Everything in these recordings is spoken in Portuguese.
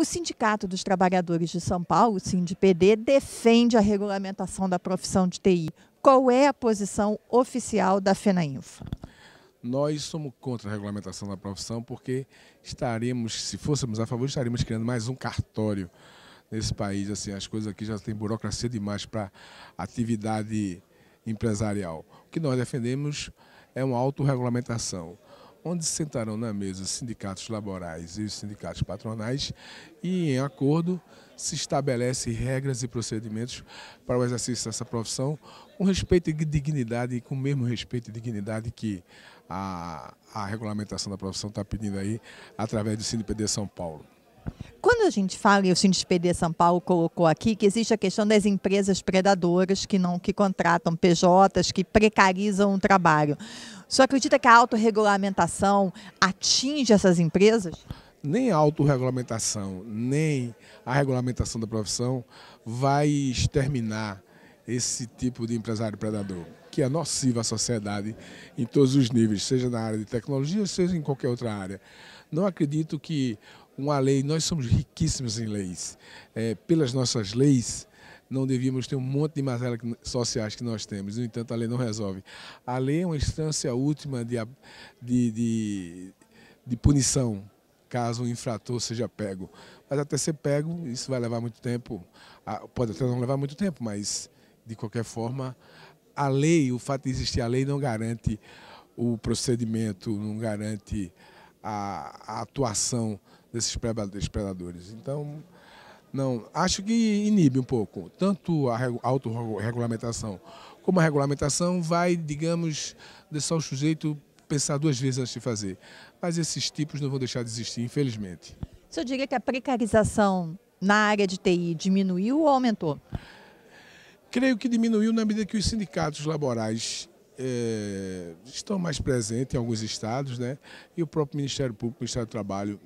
O Sindicato dos Trabalhadores de São Paulo, o SINDPD, defende a regulamentação da profissão de TI. Qual é a posição oficial da FENAINFA? Nós somos contra a regulamentação da profissão porque estaremos, se fôssemos a favor, estaríamos criando mais um cartório nesse país. Assim, as coisas aqui já têm burocracia demais para atividade empresarial. O que nós defendemos é uma autorregulamentação onde se sentarão na mesa sindicatos laborais e os sindicatos patronais e, em acordo, se estabelece regras e procedimentos para o exercício dessa profissão com respeito e dignidade e com o mesmo respeito e dignidade que a, a regulamentação da profissão está pedindo aí através do CinePD São Paulo. Quando a gente fala, e o de São Paulo colocou aqui, que existe a questão das empresas predadoras que não que contratam PJs, que precarizam o trabalho. Você acredita que a autorregulamentação atinge essas empresas? Nem a autorregulamentação, nem a regulamentação da profissão vai exterminar esse tipo de empresário predador que é nociva à sociedade em todos os níveis, seja na área de tecnologia, seja em qualquer outra área. Não acredito que uma lei, nós somos riquíssimos em leis. É, pelas nossas leis, não devíamos ter um monte de mazelas sociais que nós temos. No entanto, a lei não resolve. A lei é uma instância última de, de, de, de punição, caso um infrator seja pego. Mas até ser pego, isso vai levar muito tempo. Ah, pode até não levar muito tempo, mas de qualquer forma, a lei, o fato de existir a lei não garante o procedimento, não garante a, a atuação desses predadores. Então, não, acho que inibe um pouco. Tanto a autorregulamentação como a regulamentação vai, digamos, deixar o sujeito pensar duas vezes antes de fazer. Mas esses tipos não vão deixar de existir, infelizmente. O senhor diria que a precarização na área de TI diminuiu ou aumentou? Creio que diminuiu na medida que os sindicatos laborais é, estão mais presentes em alguns estados, né? E o próprio Ministério Público, o Ministério do Trabalho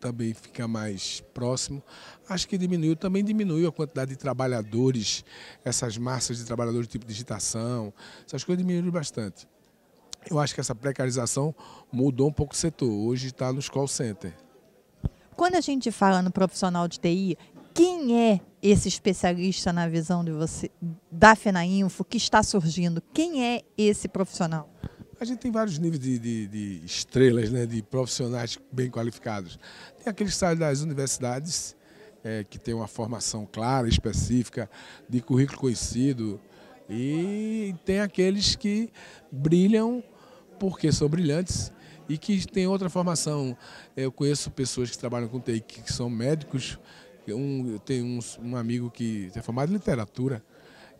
também fica mais próximo. Acho que diminuiu, também diminuiu a quantidade de trabalhadores, essas massas de trabalhadores tipo digitação, essas coisas diminuíram bastante. Eu acho que essa precarização mudou um pouco o setor. Hoje está nos call center. Quando a gente fala no profissional de TI, quem é esse especialista na visão de você da FENAINFO que está surgindo? Quem é esse profissional? A gente tem vários níveis de, de, de estrelas, né, de profissionais bem qualificados. Tem aqueles que saem das universidades, é, que tem uma formação clara, específica, de currículo conhecido. E tem aqueles que brilham porque são brilhantes e que têm outra formação. Eu conheço pessoas que trabalham com TI que são médicos, um, eu tenho um, um amigo que é formado em literatura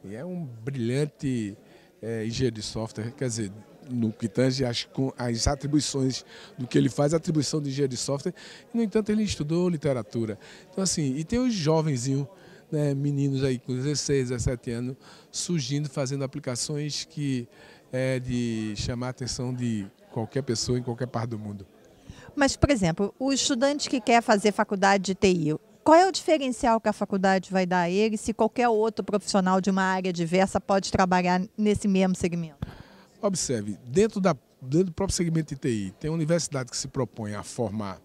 e é um brilhante é, engenheiro de software, quer dizer, no que tange as, as atribuições do que ele faz, a atribuição de engenheiro de software. No entanto, ele estudou literatura. Então, assim, e tem os jovenzinhos, né, meninos aí com 16, 17 anos, surgindo, fazendo aplicações que é de chamar a atenção de qualquer pessoa em qualquer parte do mundo. Mas, por exemplo, o estudante que quer fazer faculdade de TI, qual é o diferencial que a faculdade vai dar a ele se qualquer outro profissional de uma área diversa pode trabalhar nesse mesmo segmento? Observe, dentro, da, dentro do próprio segmento de TI, tem universidade que se propõe a formar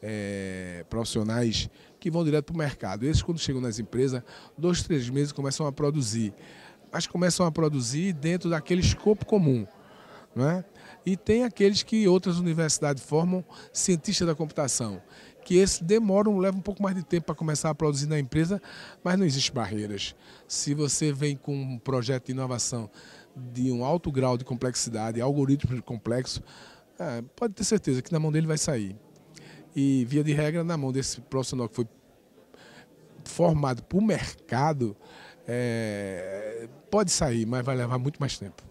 é, profissionais que vão direto para o mercado. Eles, quando chegam nas empresas, dois, três meses começam a produzir. Mas começam a produzir dentro daquele escopo comum. Não é? E tem aqueles que outras universidades formam cientistas da computação, que esse demoram, leva um pouco mais de tempo para começar a produzir na empresa, mas não existem barreiras. Se você vem com um projeto de inovação de um alto grau de complexidade, algoritmos complexos, é, pode ter certeza que na mão dele vai sair. E, via de regra, na mão desse profissional que foi formado para o mercado, é, pode sair, mas vai levar muito mais tempo.